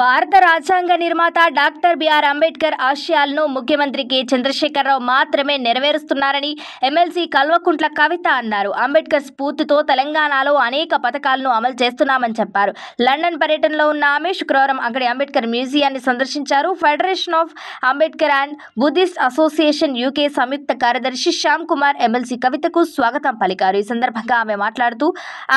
భారత రాజ్యాంగ నిర్మాత డాక్టర్ బిఆర్ అంబేద్కర్ ఆశయాలను ముఖ్యమంత్రి కె చంద్రశేఖరరావు మాత్రమే నెరవేరుస్తున్నారని ఎమ్మెల్సీ కల్వకుంట్ల కవిత అన్నారు అంబేద్కర్ స్ఫూర్తితో తెలంగాణలో అనేక పథకాలను అమలు చేస్తున్నామని చెప్పారు లండన్ పర్యటనలో ఉన్న ఆమె శుక్రవారం అక్కడి అంబేద్కర్ మ్యూజియాన్ని సందర్శించారు federation of Ambedkar and buddhist association UK సంయుక్త కార్యదర్శి శ్యామ్ కుమార్ ఎమ్మెల్సీ కవితకు స్వాగతం పలికారు ఈ సందర్భంగా ఆమె మాట్లాడుతూ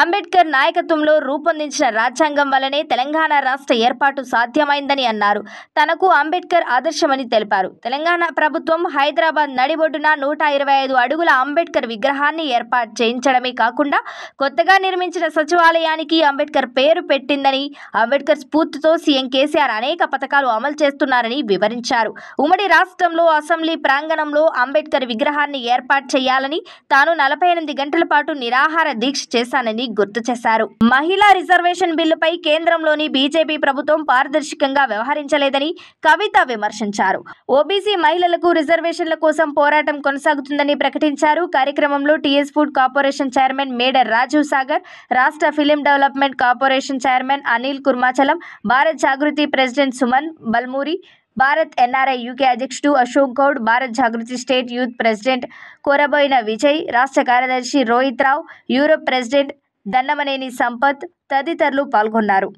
అంబేద్కర్ నాయకత్వంలో రూపొందించిన రాజ్యాంగం వల్లనే తెలంగాణ రాష్ట్ర ఏర్పాటు సాధ్యమైందని అన్నారు తనకు అంబేద్కర్ ఆదర్శమని తెలిపారు తెలంగాణ ప్రభుత్వం హైదరాబాద్ నడిబొడ్డున నూట ఇరవై ఐదు అడుగుల అంబేద్కర్ విగ్రహాన్ని ఏర్పాటు చేయించడమే కాకుండా కొత్తగా నిర్మించిన సచివాలయానికి అంబేద్కర్ పేరు పెట్టిందని అంబేద్కర్ స్ఫూర్తితో సీఎం కేసీఆర్ అనేక పథకాలు అమలు చేస్తున్నారని వివరించారు ఉమ్మడి రాష్ట్రంలో అసెంబ్లీ ప్రాంగణంలో అంబేద్కర్ విగ్రహాన్ని ఏర్పాటు చేయాలని తాను నలభై ఎనిమిది గంటల పాటు నిరాహార దీక్ష చేశానని గుర్తు చేశారు మహిళా రిజర్వేషన్ బిల్లుపై కేంద్రంలోని బీజేపీ ప్రభుత్వం పారదర్శకంగా వ్యవహరించలేదని కవిత విమర్శించారు ఓబీసీ మహిళలకు రిజర్వేషన్ల కోసం పోరాటం కొనసాగుతుందని ప్రకటించారు కార్యక్రమంలో టీఎస్ ఫుడ్ కార్పొరేషన్ చైర్మన్ మేడర్ రాజీవ్ సాగర్ రాష్ట్ర film development corporation chairman Anil Kurmachalam Bharat Jagruthi president Suman Balmuri Bharat NRI UK అధ్యక్షుడు Ashok Goud Bharat Jagruthi state youth president Koraboina Vijay రాష్ట్ర కార్యదర్శి రోహిత్ రావు యూరోప్ ప్రెసిడెంట్ దండమనేని సంపత్ తదితరులు పాల్గొన్నారు